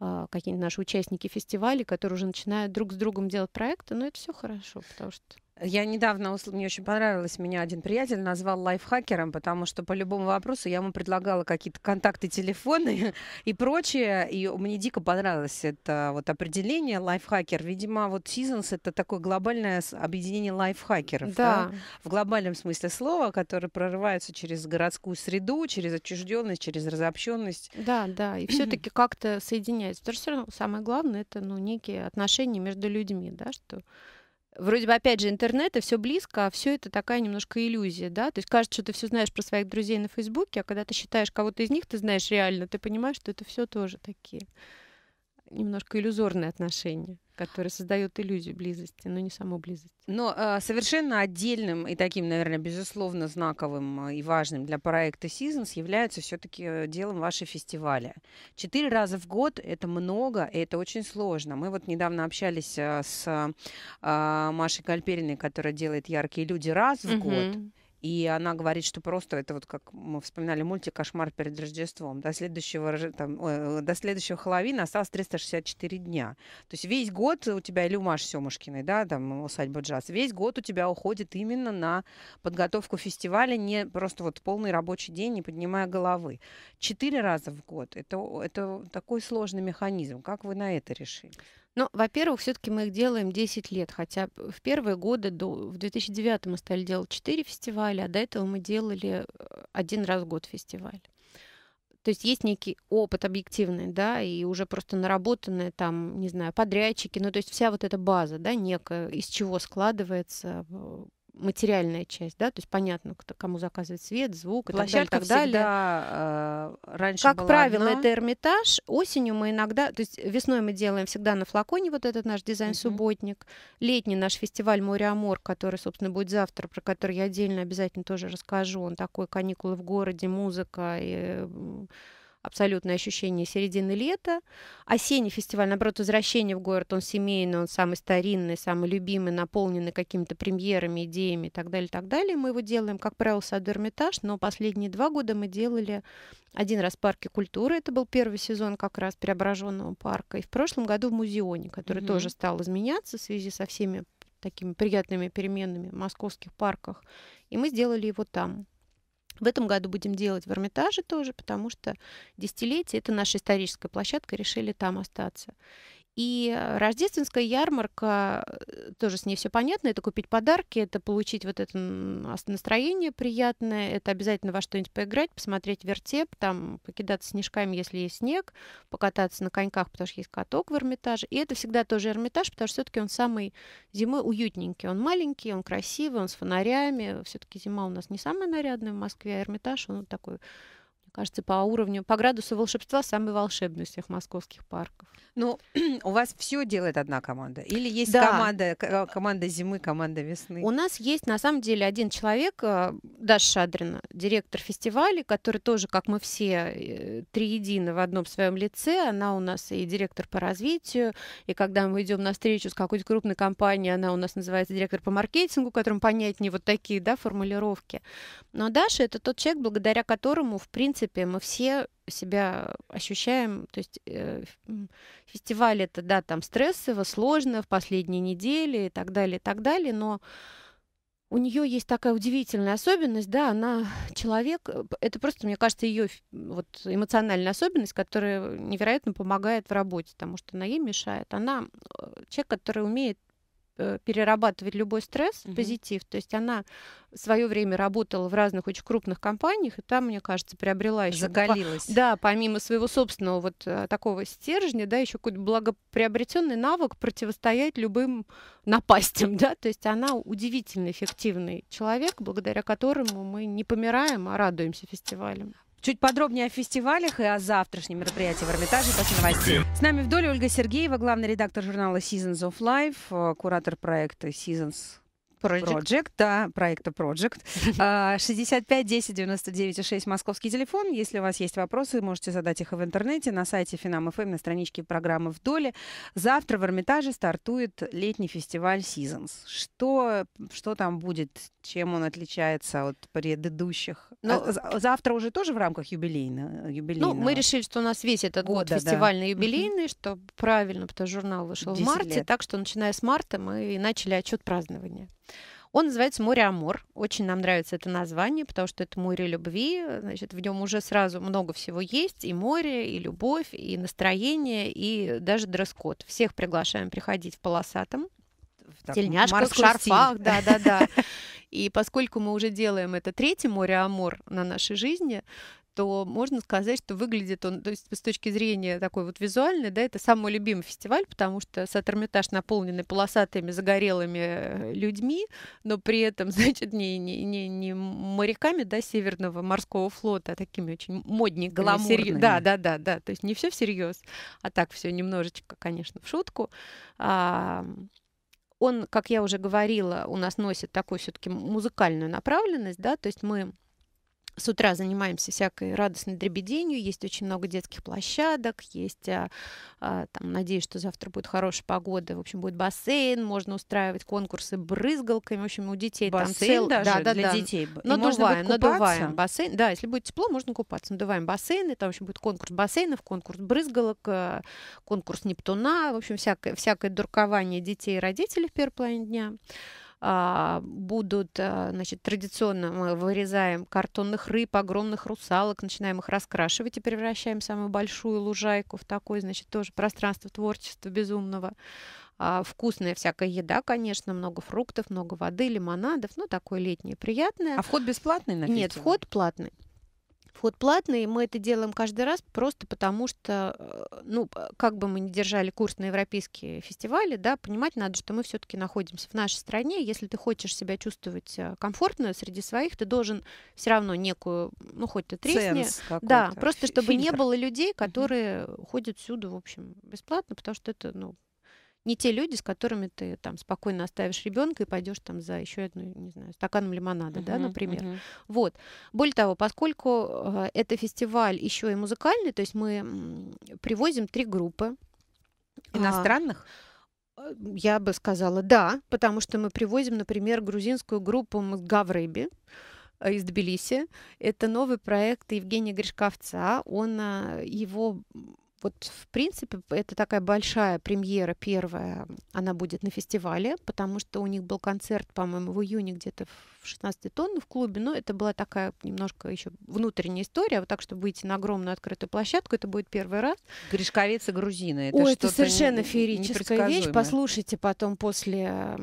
а, какие-нибудь наши участники фестивалей, которые уже начинают друг с другом делать проекты, но это все хорошо, потому что я недавно, мне очень понравилось, меня один приятель назвал лайфхакером, потому что по любому вопросу я ему предлагала какие-то контакты, телефоны и прочее, и мне дико понравилось это вот определение лайфхакер. Видимо, вот Seasons — это такое глобальное объединение лайфхакеров, да. да, в глобальном смысле слова, которые прорываются через городскую среду, через отчужденность, через разобщенность. Да, да, и все таки как-то соединяется. Потому что все равно самое главное — это, ну, некие отношения между людьми, да, что вроде бы, опять же, интернет, и все близко, а все это такая немножко иллюзия, да? То есть кажется, что ты все знаешь про своих друзей на Фейсбуке, а когда ты считаешь кого-то из них, ты знаешь реально, ты понимаешь, что это все тоже такие немножко иллюзорные отношения которые создают иллюзию близости, но не саму близость. Но э, совершенно отдельным и таким, наверное, безусловно знаковым э, и важным для проекта Seasons является все-таки э, делом вашей фестиваля. Четыре раза в год это много, и это очень сложно. Мы вот недавно общались э, с э, Машей Кальпериной, которая делает яркие люди раз в угу. год. И она говорит, что просто это вот как мы вспоминали мультик «Кошмар перед Рождеством». До следующего, там, э, до следующего Хэллоуина осталось 364 дня. То есть весь год у тебя, или у Маши Семушкиной, да, там усадьба джаз, весь год у тебя уходит именно на подготовку фестиваля, не просто вот полный рабочий день, не поднимая головы. Четыре раза в год. Это, это такой сложный механизм. Как вы на это решили? Ну, во-первых, все-таки мы их делаем 10 лет, хотя в первые годы, до, в 2009 мы стали делать 4 фестиваля, а до этого мы делали э, один раз в год фестиваль. То есть есть некий опыт объективный, да, и уже просто наработанные там, не знаю, подрядчики, ну, то есть вся вот эта база, да, некая, из чего складывается э, материальная часть, да, то есть понятно, кто, кому заказывать свет, звук и Площадка так далее. Всегда, э, раньше как правило, одна. это Эрмитаж. Осенью мы иногда, то есть весной мы делаем всегда на флаконе вот этот наш дизайн-субботник. Mm-hmm. Летний наш фестиваль «Море Амор», который, собственно, будет завтра, про который я отдельно обязательно тоже расскажу. Он такой «Каникулы в городе», музыка и абсолютное ощущение середины лета. Осенний фестиваль, наоборот, возвращение в город, он семейный, он самый старинный, самый любимый, наполненный какими-то премьерами, идеями и так далее, и так далее. Мы его делаем, как правило, сад Эрмитаж, но последние два года мы делали один раз в парке культуры, это был первый сезон как раз преображенного парка, и в прошлом году в музеоне, который mm-hmm. тоже стал изменяться в связи со всеми такими приятными переменами в московских парках. И мы сделали его там. В этом году будем делать в Эрмитаже тоже, потому что десятилетие — это наша историческая площадка, решили там остаться. И э, рождественская ярмарка, э, тоже с ней все понятно, это купить подарки, это получить вот это настроение приятное, это обязательно во что-нибудь поиграть, посмотреть вертеп, там покидаться снежками, если есть снег, покататься на коньках, потому что есть каток в Эрмитаже. И это всегда тоже Эрмитаж, потому что все-таки он самый зимой уютненький, он маленький, он красивый, он с фонарями, все-таки зима у нас не самая нарядная в Москве, а Эрмитаж, он такой кажется, по уровню, по градусу волшебства самый волшебный из всех московских парков. Ну, у вас все делает одна команда? Или есть да. команда, э, команда зимы, команда весны? У нас есть, на самом деле, один человек, э, Даша Шадрина, директор фестиваля, который тоже, как мы все, э, триедины в одном своем лице. Она у нас и директор по развитию, и когда мы идем на встречу с какой нибудь крупной компанией, она у нас называется директор по маркетингу, которым понятнее вот такие, да, формулировки. Но Даша — это тот человек, благодаря которому, в принципе, принципе, мы все себя ощущаем, то есть э, фестиваль это, да, там стрессово, сложно в последние недели и так далее, и так далее, но у нее есть такая удивительная особенность, да, она человек, э, это просто, мне кажется, ее вот эмоциональная особенность, которая невероятно помогает в работе, потому что она ей мешает. Она э, человек, который умеет Э, перерабатывать любой стресс в позитив. То есть она в свое время работала в разных очень крупных компаниях, и там, мне кажется, приобрела еще... Закалилась. По, да, помимо своего собственного вот э, такого стержня, да, еще какой-то благоприобретенный навык противостоять любым напастям, да. То есть она удивительно эффективный человек, благодаря которому мы не помираем, а радуемся фестивалям. Чуть подробнее о фестивалях и о завтрашнем мероприятии в Эрмитаже после новостей. С нами в доле Ольга Сергеева, главный редактор журнала Seasons of Life, э, куратор проекта Seasons Project. Project, да, проекта Project. 65 10 99 6 московский телефон. Если у вас есть вопросы, можете задать их в интернете, на сайте Финам.ФМ, эм, на страничке программы «Вдоле». Завтра в Эрмитаже стартует летний фестиваль Seasons. Что, что там будет? Чем он отличается от предыдущих? Ну, а, завтра уже тоже в рамках юбилейного? юбилейного. Ну, мы решили, что у нас весь этот года, год фестивальный да. юбилейный, что правильно, потому что журнал вышел в марте, лет. так что начиная с марта мы и начали отчет празднования. Он называется «Море Амур». Очень нам нравится это название, потому что это море любви. Значит, в нем уже сразу много всего есть. И море, и любовь, и настроение, и даже дресс-код. Всех приглашаем приходить в полосатом. В тельняшках, шарфах, да-да-да. И поскольку мы уже делаем это третье море Амур на нашей жизни, то можно сказать, что выглядит он, то есть с точки зрения такой вот визуальной, да, это самый любимый фестиваль, потому что Сатормитаж наполненный полосатыми, загорелыми э, людьми, но при этом, значит, не, не, не, не моряками, да, Северного морского флота, а такими очень модниками. Гламурными. Серь... Да, да, да, да, то есть не все всерьез, а так все немножечко, конечно, в шутку. А, он, как я уже говорила, у нас носит такую все-таки музыкальную направленность, да, то есть мы с утра занимаемся всякой радостной дребеденью, есть очень много детских площадок, есть, а, а, там, надеюсь, что завтра будет хорошая погода, в общем, будет бассейн, можно устраивать конкурсы брызгалками, в общем, у детей бассейн там цел... даже да, да, для да. детей. Надуваем, надуваем бассейн, да, если будет тепло, можно купаться, надуваем бассейны, там, в общем, будет конкурс бассейнов, конкурс брызгалок, а, конкурс Нептуна, в общем, всякое, всякое дуркование детей и родителей в первой половине дня. А, будут, а, значит, традиционно мы вырезаем картонных рыб, огромных русалок, начинаем их раскрашивать и превращаем самую большую лужайку в такое, значит, тоже пространство творчества безумного. А, вкусная всякая еда, конечно, много фруктов, много воды, лимонадов, ну, такое летнее, приятное. А вход бесплатный на фестиваль? Нет, вход платный. Вход платный, мы это делаем каждый раз просто потому, что, э, ну, как бы мы ни держали курс на европейские фестивали, да, понимать надо, что мы все-таки находимся в нашей стране. Если ты хочешь себя чувствовать э, комфортно среди своих, ты должен все равно некую, ну, хоть ты тресни. Да, просто чтобы фильтр. не было людей, которые угу. ходят сюда, в общем, бесплатно, потому что это, ну, не те люди, с которыми ты там спокойно оставишь ребенка и пойдешь там за еще одну, не знаю, стаканом лимонада, uh-huh, да, например. Uh-huh. Вот. Более того, поскольку э, это фестиваль еще и музыкальный, то есть мы привозим три группы а, иностранных. А, я бы сказала, да, потому что мы привозим, например, грузинскую группу Гавреби э, из Тбилиси. Это новый проект Евгения Гришковца. Он, э, его вот, в принципе, это такая большая премьера первая. Она будет на фестивале, потому что у них был концерт, по-моему, в июне где-то в 16 тонн в клубе. Но это была такая немножко еще внутренняя история. Вот так, чтобы выйти на огромную открытую площадку, это будет первый раз. Гришковец и грузины. Это Ой, это совершенно феерическая вещь. Послушайте потом после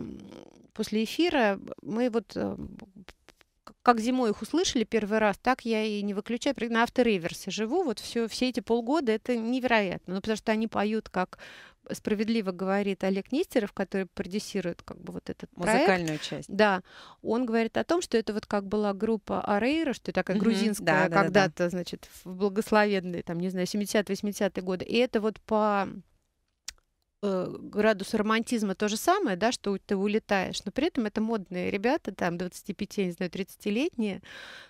после эфира мы вот э, как зимой их услышали первый раз, так я и не выключаю. На автореверсе живу, вот все, все эти полгода это невероятно, ну, потому что они поют как справедливо говорит Олег Нестеров, который продюсирует как бы вот этот музыкальную проект. часть. Да, он говорит о том, что это вот как была группа Арейра, что такая mm-hmm. грузинская да, когда-то, да, да. значит, в благословенные там не знаю 70-80-е годы, и это вот по Э, градус романтизма то же самое, да, что ты улетаешь, но при этом это модные ребята, там 25, не знаю, 30-летние,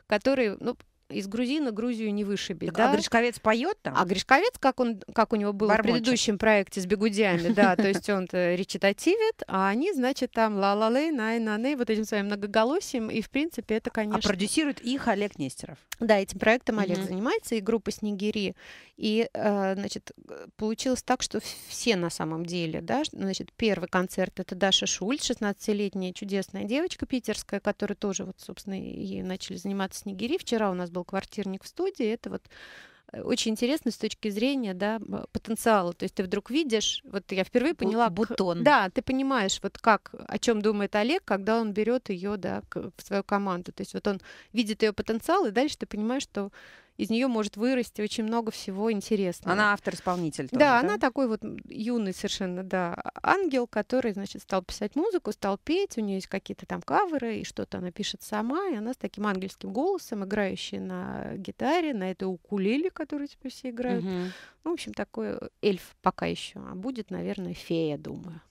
которые, ну, из грузина Грузию не вышибить. Так, а да? А Гришковец поет там? А Гришковец, как, он, как у него было Бармочек. в предыдущем проекте с бегудями, да, то есть он речитативит, а они, значит, там ла-ла-лей, най-на-ней, вот этим своим многоголосием, и, в принципе, это, а конечно... А продюсирует их Олег Нестеров? Да, этим проектом Олег занимается, и группа «Снегири». И, э, значит, получилось так, что все на самом деле, да, значит, первый концерт — это Даша Шульц, 16-летняя чудесная девочка питерская, которая тоже, вот, собственно, ей начали заниматься «Снегири». Вчера у нас был задал квартирник в студии, это вот э, очень интересно с точки зрения да, потенциала. То есть ты вдруг видишь, вот я впервые поняла... Бутон. Да, ты понимаешь, вот как, о чем думает Олег, когда он берет ее да, в свою команду. То есть вот он видит ее потенциал, и дальше ты понимаешь, что из нее может вырасти очень много всего интересного. Она автор-исполнитель. да, да, она такой вот юный совершенно, да, ангел, который, значит, стал писать музыку, стал петь, у нее есть какие-то там каверы, и что-то она пишет сама, и она с таким ангельским голосом, играющей на гитаре, на этой укулеле, которую теперь все играют. Угу. Ну, в общем, такой эльф пока еще, а будет, наверное, фея, думаю.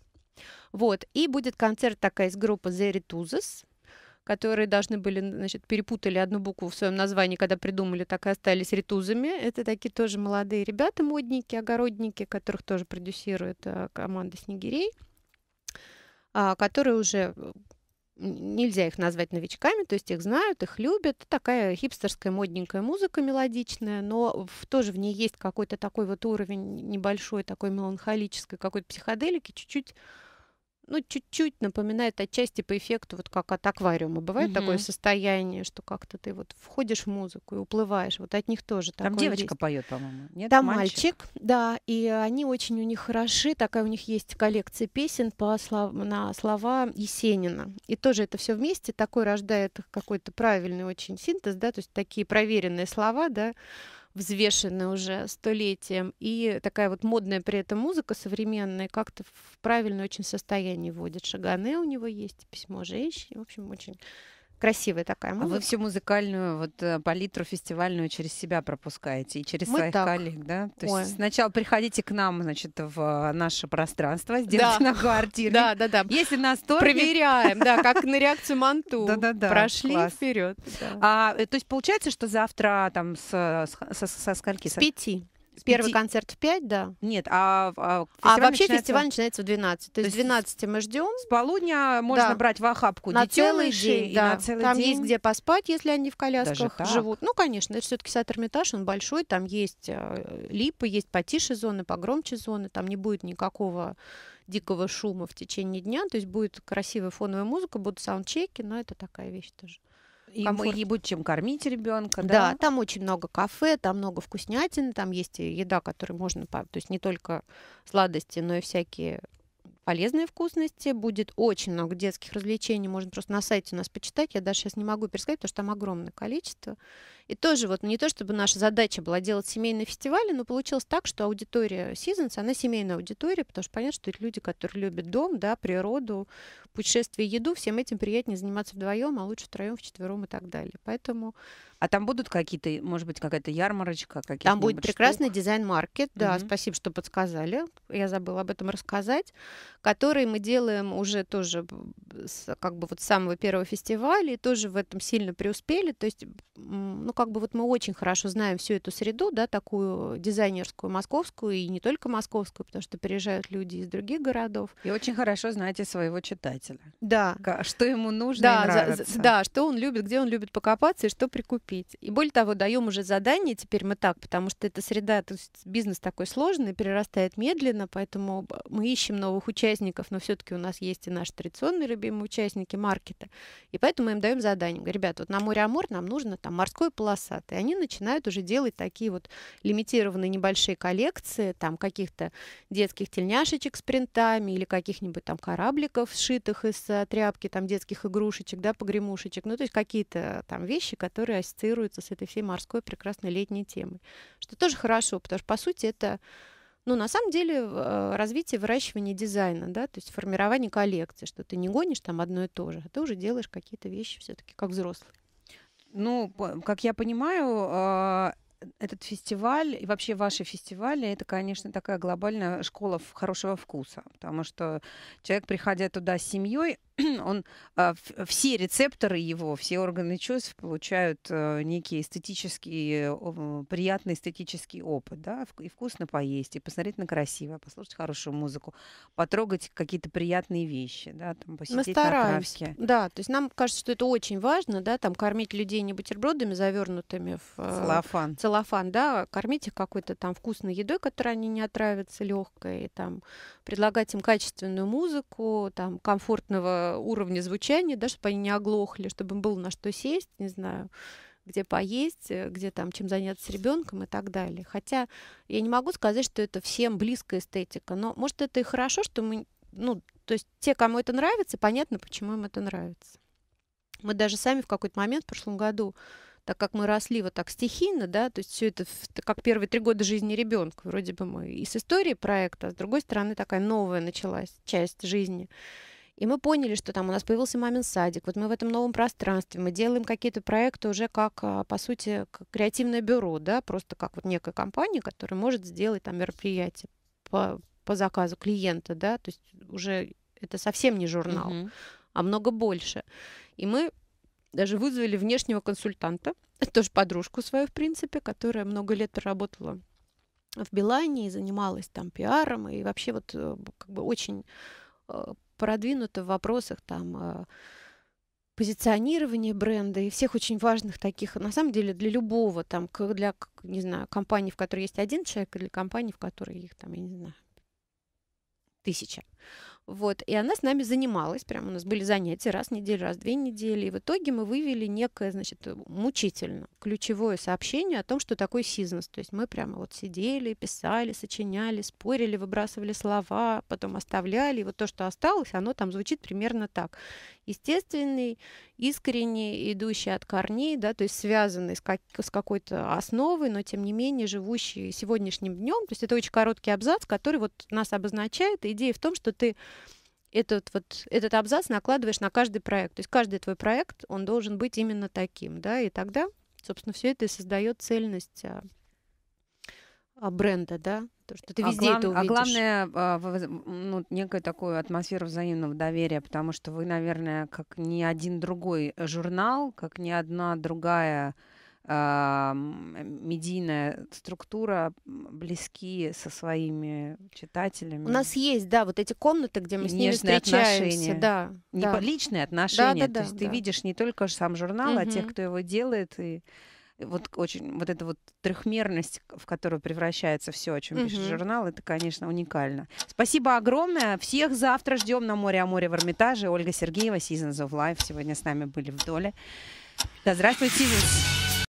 Вот, и будет концерт такая из группы The Retuzes которые должны были, значит, перепутали одну букву в своем названии, когда придумали, так и остались ритузами. Это такие тоже молодые ребята, модники, огородники, которых тоже продюсирует э, команда «Снегирей», а, которые уже э, нельзя их назвать новичками, то есть их знают, их любят. Такая хипстерская модненькая музыка мелодичная, но в, тоже в ней есть какой-то такой вот уровень небольшой, такой меланхолической, какой-то психоделики, чуть-чуть ну, чуть-чуть напоминает отчасти по эффекту, вот как от аквариума. Бывает угу. такое состояние, что как-то ты вот входишь в музыку и уплываешь. Вот от них тоже Там такое девочка поет, по-моему, нет? Там мальчик. мальчик, да, и они очень у них хороши. Такая у них есть коллекция песен по слов... на слова Есенина. И тоже это все вместе такой рождает какой-то правильный очень синтез, да, то есть такие проверенные слова, да, взвешенная уже столетием, и такая вот модная при этом музыка современная как-то в правильное очень состояние вводит. Шагане у него есть, письмо женщине, в общем, очень красивая такая музыка. А вы всю музыкальную вот э, палитру фестивальную через себя пропускаете и через Мы своих так. коллег, да? То Ой. есть сначала приходите к нам, значит, в наше пространство, сделайте да. на квартире. Да, да, да. Если нас торги... Проверяем, да, как на реакцию манту. Да, да, да. Прошли вперед. А, э, то есть получается, что завтра там со, со скольки? С пяти. Первый 5... концерт в 5, да? Нет, а, а, а вообще начинается... фестиваль начинается в 12. То есть, то есть 12 мы ждем. С полудня можно да. брать в охапку на целый день, да. на целый там день. есть где поспать, если они в колясках живут. Ну, конечно, это все-таки сад Эрмитаж, он большой, там есть э, липы, есть потише зоны, погромче зоны, там не будет никакого дикого шума в течение дня, то есть будет красивая фоновая музыка, будут саундчеки, но это такая вещь тоже. И Кому комфорт. будет чем кормить ребенка, да? Да, там очень много кафе, там много вкуснятины, там есть еда, которую можно... То есть не только сладости, но и всякие полезные вкусности, будет очень много детских развлечений, можно просто на сайте у нас почитать, я даже сейчас не могу пересказать, потому что там огромное количество. И тоже вот ну, не то, чтобы наша задача была делать семейные фестивали, но получилось так, что аудитория Seasons, она семейная аудитория, потому что понятно, что это люди, которые любят дом, да, природу, путешествие, еду, всем этим приятнее заниматься вдвоем, а лучше втроем, вчетвером и так далее. Поэтому а там будут какие-то, может быть, какая-то ярмарочка? Там будет прекрасный штук? дизайн-маркет, да, угу. спасибо, что подсказали. Я забыла об этом рассказать. Который мы делаем уже тоже как бы вот с самого первого фестиваля, и тоже в этом сильно преуспели. То есть, ну как бы вот мы очень хорошо знаем всю эту среду, да, такую дизайнерскую, московскую, и не только московскую, потому что приезжают люди из других городов. И очень хорошо знаете своего читателя. Да. Что ему нужно да, и нравится. За, да, что он любит, где он любит покопаться и что прикупить купить. И более того, даем уже задание теперь мы так, потому что эта среда, то есть бизнес такой сложный, перерастает медленно, поэтому мы ищем новых участников, но все-таки у нас есть и наши традиционные любимые участники маркета. И поэтому мы им даем задание. Говорю, ребят, вот на море Амур нам нужно там морской полосатый. И они начинают уже делать такие вот лимитированные небольшие коллекции, там каких-то детских тельняшечек с принтами или каких-нибудь там корабликов, сшитых из э, тряпки, там детских игрушечек, да, погремушечек. Ну, то есть какие-то там вещи, которые ассоциируется с этой всей морской прекрасной летней темой. Что тоже хорошо, потому что, по сути, это ну, на самом деле, э, развитие выращивания дизайна, да, то есть формирование коллекции, что ты не гонишь там одно и то же, а ты уже делаешь какие-то вещи все-таки как взрослый. Ну, как я понимаю, э, этот фестиваль и вообще ваши фестивали это, конечно, такая глобальная школа хорошего вкуса, потому что человек, приходя туда с семьей, он, а, все рецепторы его, все органы чувств получают э, некий эстетический, э, приятный эстетический опыт, да, и вкусно поесть, и посмотреть на красивое, послушать хорошую музыку, потрогать какие-то приятные вещи, да, там, посетить Мы стараемся, отправки. да, то есть нам кажется, что это очень важно, да, там, кормить людей не бутербродами завернутыми в э, целлофан, целлофан да, а кормить их какой-то там вкусной едой, которой они не отравятся, легкой, и там, предлагать им качественную музыку, там, комфортного Э, уровня звучания, да, чтобы они не оглохли, чтобы им было на что сесть, не знаю, где поесть, э, где там чем заняться с ребенком и так далее. Хотя я не могу сказать, что это всем близкая эстетика, но может это и хорошо, что мы, ну, то есть те, кому это нравится, понятно, почему им это нравится. Мы даже сами в какой-то момент в прошлом году так как мы росли вот так стихийно, да, то есть все это как первые три года жизни ребенка, вроде бы мы и с истории проекта, а с другой стороны такая новая началась часть жизни. И мы поняли, что там у нас появился мамин садик. Вот мы в этом новом пространстве, мы делаем какие-то проекты уже как, а, по сути, как креативное бюро, да, просто как вот некая компания, которая может сделать там мероприятие по, по заказу клиента, да, то есть уже это совсем не журнал, uh-huh. а много больше. И мы даже вызвали внешнего консультанта, тоже подружку свою, в принципе, которая много лет проработала в Билайне и занималась там пиаром, и вообще вот э, как бы очень э, продвинута в вопросах там а, позиционирования бренда и всех очень важных таких, на самом деле, для любого, там, для, не знаю, компании, в которой есть один человек, или компании, в которой их, там, я не знаю, тысяча. Вот, и она с нами занималась, прям у нас были занятия раз в неделю, раз в две недели, и в итоге мы вывели некое, значит, э, мучительно ключевое сообщение о том, что такое сизнес. То есть мы прямо вот сидели, писали, сочиняли, спорили, выбрасывали слова, потом оставляли, и вот то, что осталось, оно там звучит примерно так естественный, искренний, идущий от корней, да, то есть связанный с, как, с какой-то основой, но тем не менее живущий сегодняшним днем. То есть это очень короткий абзац, который вот нас обозначает. Идея в том, что ты этот вот этот абзац накладываешь на каждый проект. То есть каждый твой проект, он должен быть именно таким, да, и тогда, собственно, все это и создает цельность а, а, бренда, да? То, что ты а везде а глав... это а увидишь. А главное, а, ну, некую такую атмосферу взаимного доверия, потому что вы, наверное, как ни один другой журнал, как ни одна другая а, медийная структура близки со своими читателями. У нас есть, да, вот эти комнаты, где мы и с ними встречаемся. Отношения. Да, не да. Личные отношения. Да, да, то да, есть да. ты видишь не только сам журнал, угу. а тех, кто его делает, и вот очень вот эта вот трехмерность, в которую превращается все, о чем угу. пишет журнал, это, конечно, уникально. Спасибо огромное. Всех завтра ждем на море о море в Эрмитаже. Ольга Сергеева, Seasons of Life, сегодня с нами были в доле. Да здравствует Seasons!